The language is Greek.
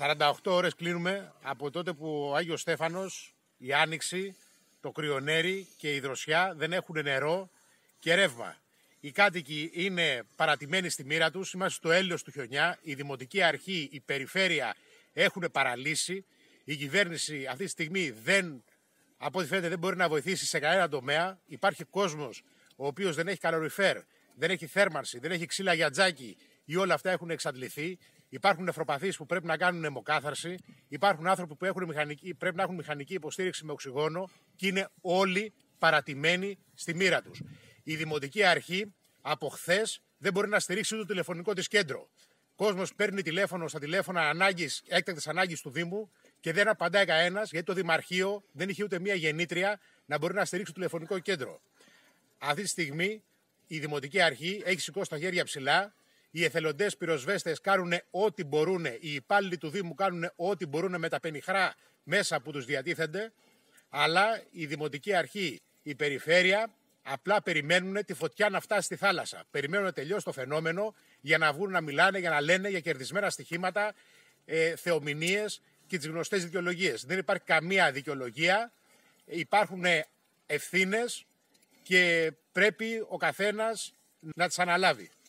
48 ώρες κλείνουμε από τότε που ο Άγιος Στέφανος, η Άνοιξη, το Κρυονέρι και η Δροσιά δεν έχουν νερό και ρεύμα. Οι κάτοικοι είναι παρατημένοι στη μοίρα τους, είμαστε στο έλεος του χιονιά, η Δημοτική Αρχή, η Περιφέρεια έχουν παραλύσει, η κυβέρνηση αυτή τη στιγμή δεν, από δεν μπορεί να βοηθήσει σε κανένα τομέα, υπάρχει κόσμος ο οποίος δεν έχει καλοριφέρ, δεν έχει θέρμανση, δεν έχει ξύλα για τζάκι ή όλα αυτά έχουν εξαντληθεί. Υπάρχουν νεφροπαθείς που πρέπει να κάνουν αιμοκάθαρση. Υπάρχουν άνθρωποι που έχουν μηχανική, πρέπει να έχουν μηχανική υποστήριξη με οξυγόνο και είναι όλοι παρατημένοι στη μοίρα τους. Η Δημοτική Αρχή από χθες δεν μπορεί να στηρίξει ούτε το τηλεφωνικό της κέντρο. Ο κόσμος παίρνει τηλέφωνο στα τηλέφωνα ανάγκης, έκτακτης ανάγκης του Δήμου και δεν απαντάει κανένας γιατί το Δημαρχείο δεν είχε ούτε μία γεννήτρια να μπορεί να στηρίξει το τηλεφωνικό κέντρο. Αυτή τη στιγμή η Δημοτική Αρχή έχει σηκώσει τα χέρια ψηλά οι εθελοντές πυροσβέστες κάνουν ό,τι μπορούν. Οι υπάλληλοι του Δήμου κάνουν ό,τι μπορούν με τα πενιχρά μέσα που τους διατίθενται. Αλλά η Δημοτική Αρχή, η Περιφέρεια, απλά περιμένουν τη φωτιά να φτάσει στη θάλασσα. Περιμένουν τελείω το φαινόμενο για να βγουν να μιλάνε, για να λένε για κερδισμένα στοιχήματα, ε, θεομηνίες και τις γνωστές δικαιολογίες. Δεν υπάρχει καμία δικαιολογία. Υπάρχουν ευθύνες και πρέπει ο καθένας να τις αναλάβει.